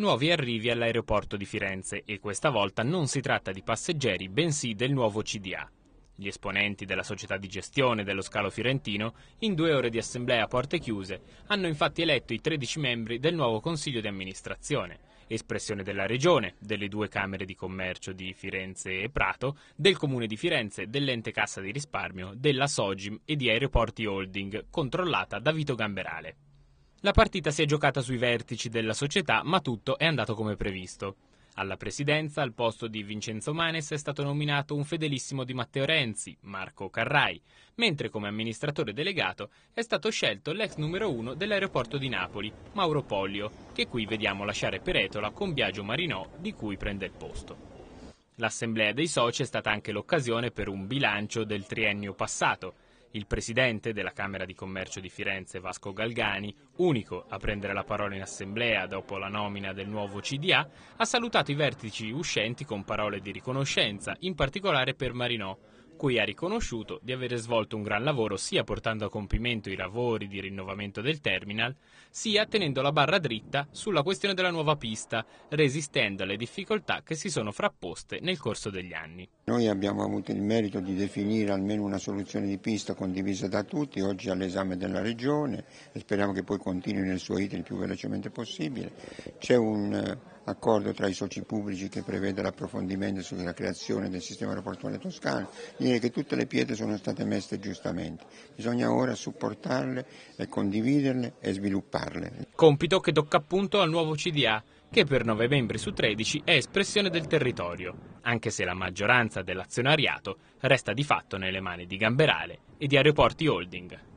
nuovi arrivi all'aeroporto di Firenze e questa volta non si tratta di passeggeri, bensì del nuovo CDA. Gli esponenti della società di gestione dello scalo fiorentino, in due ore di assemblea a porte chiuse, hanno infatti eletto i 13 membri del nuovo consiglio di amministrazione, espressione della regione, delle due camere di commercio di Firenze e Prato, del comune di Firenze, dell'ente Cassa di Risparmio, della Sogim e di Aeroporti Holding, controllata da Vito Gamberale. La partita si è giocata sui vertici della società, ma tutto è andato come previsto. Alla presidenza, al posto di Vincenzo Manes, è stato nominato un fedelissimo di Matteo Renzi, Marco Carrai, mentre come amministratore delegato è stato scelto l'ex numero uno dell'aeroporto di Napoli, Mauro Pollio, che qui vediamo lasciare Peretola con Biagio Marinò, di cui prende il posto. L'assemblea dei soci è stata anche l'occasione per un bilancio del triennio passato, il presidente della Camera di Commercio di Firenze, Vasco Galgani, unico a prendere la parola in assemblea dopo la nomina del nuovo CDA, ha salutato i vertici uscenti con parole di riconoscenza, in particolare per Marinò, cui ha riconosciuto di aver svolto un gran lavoro sia portando a compimento i lavori di rinnovamento del terminal, sia tenendo la barra dritta sulla questione della nuova pista, resistendo alle difficoltà che si sono frapposte nel corso degli anni. Noi abbiamo avuto il merito di definire almeno una soluzione di pista condivisa da tutti, oggi all'esame della Regione e speriamo che poi continui nel suo iter il più velocemente possibile. C'è un eh, accordo tra i soci pubblici che prevede l'approfondimento sulla creazione del sistema aeroportuale toscano, dire che tutte le pietre sono state messe giustamente. Bisogna ora supportarle e condividerle e svilupparle. Compito che tocca appunto al nuovo CDA che per nove membri su 13 è espressione del territorio, anche se la maggioranza dell'azionariato resta di fatto nelle mani di Gamberale e di Aeroporti Holding.